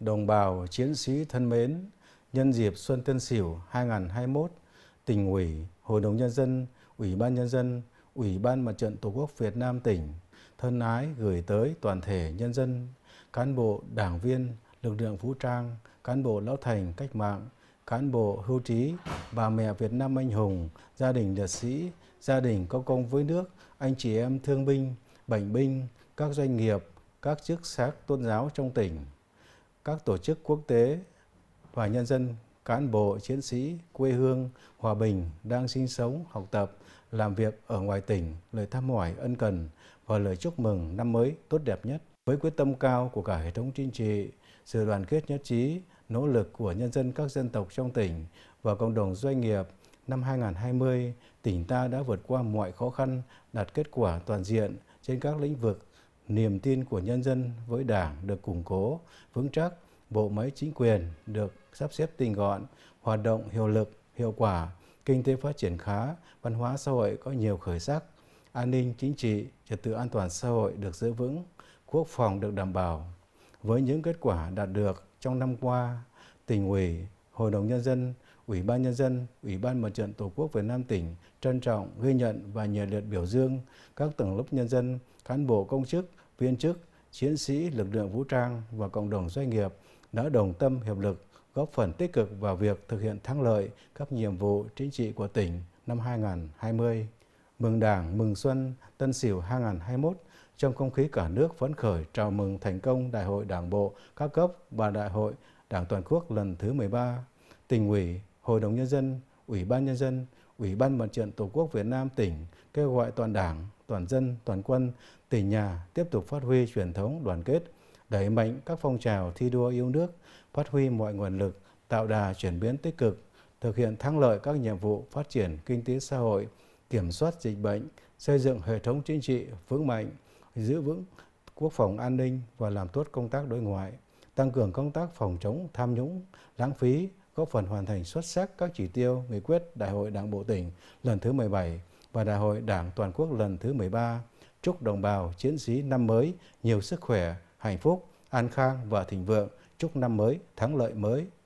đồng bào chiến sĩ thân mến, nhân dịp Xuân Tân Sửu 2021, tỉnh ủy, Hội đồng Nhân dân, Ủy ban Nhân dân, Ủy ban Mặt trận Tổ quốc Việt Nam tỉnh thân ái gửi tới toàn thể nhân dân, cán bộ, đảng viên, lực lượng vũ trang, cán bộ lão thành cách mạng, cán bộ hưu trí, bà mẹ Việt Nam anh hùng, gia đình liệt sĩ, gia đình có công với nước, anh chị em thương binh, bệnh binh, các doanh nghiệp, các chức sắc tôn giáo trong tỉnh các tổ chức quốc tế và nhân dân, cán bộ, chiến sĩ, quê hương, hòa bình đang sinh sống, học tập, làm việc ở ngoài tỉnh, lời thăm hỏi ân cần và lời chúc mừng năm mới tốt đẹp nhất. Với quyết tâm cao của cả hệ thống chính trị, sự đoàn kết nhất trí, nỗ lực của nhân dân các dân tộc trong tỉnh và cộng đồng doanh nghiệp, năm 2020, tỉnh ta đã vượt qua mọi khó khăn, đạt kết quả toàn diện trên các lĩnh vực niềm tin của nhân dân với Đảng được củng cố, vững chắc, bộ máy chính quyền được sắp xếp tinh gọn, hoạt động hiệu lực, hiệu quả, kinh tế phát triển khá, văn hóa xã hội có nhiều khởi sắc, an ninh chính trị, trật tự an toàn xã hội được giữ vững, quốc phòng được đảm bảo. Với những kết quả đạt được trong năm qua, tỉnh ủy, Hội đồng Nhân dân Ủy ban Nhân dân, Ủy ban Mặt trận Tổ quốc Việt Nam tỉnh trân trọng ghi nhận và nhiệt liệt biểu dương các tầng lớp nhân dân, cán bộ công chức, viên chức, chiến sĩ lực lượng vũ trang và cộng đồng doanh nghiệp đã đồng tâm hiệp lực góp phần tích cực vào việc thực hiện thắng lợi các nhiệm vụ chính trị của tỉnh năm 2020. Mừng Đảng, mừng Xuân, Tân Sửu 2021 trong không khí cả nước phấn khởi chào mừng thành công Đại hội Đảng bộ các cấp và Đại hội Đảng toàn quốc lần thứ 13. Tỉnh ủy, Hội đồng Nhân dân, Ủy ban Nhân dân, Ủy ban Mặt trận Tổ quốc Việt Nam tỉnh kêu gọi toàn đảng, toàn dân, toàn quân, tỉnh nhà tiếp tục phát huy truyền thống đoàn kết, đẩy mạnh các phong trào thi đua yêu nước, phát huy mọi nguồn lực, tạo đà chuyển biến tích cực, thực hiện thắng lợi các nhiệm vụ phát triển kinh tế xã hội, kiểm soát dịch bệnh, xây dựng hệ thống chính trị vững mạnh, giữ vững quốc phòng an ninh và làm tốt công tác đối ngoại, tăng cường công tác phòng chống tham nhũng, lãng phí, góp phần hoàn thành xuất sắc các chỉ tiêu nghị quyết Đại hội Đảng Bộ tỉnh lần thứ 17 và Đại hội Đảng Toàn quốc lần thứ 13. Chúc đồng bào chiến sĩ năm mới nhiều sức khỏe, hạnh phúc, an khang và thịnh vượng. Chúc năm mới, thắng lợi mới.